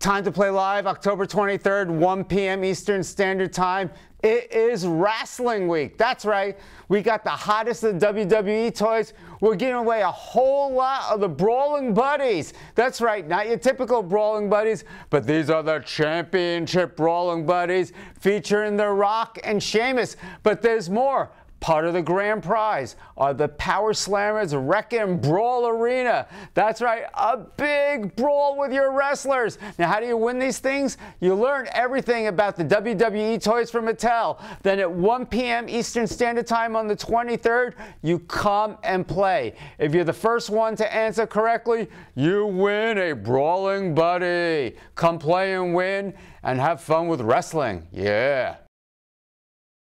Time to play live, October 23rd, 1 p.m. Eastern Standard Time. It is wrestling week. That's right. We got the hottest of the WWE toys. We're giving away a whole lot of the Brawling Buddies. That's right, not your typical Brawling Buddies, but these are the championship Brawling Buddies featuring The Rock and Sheamus. But there's more. Part of the grand prize are the Power Slammers Wreckin' Brawl Arena. That's right, a big brawl with your wrestlers. Now, how do you win these things? You learn everything about the WWE toys from Mattel. Then at 1 p.m. Eastern Standard Time on the 23rd, you come and play. If you're the first one to answer correctly, you win a brawling buddy. Come play and win and have fun with wrestling. Yeah.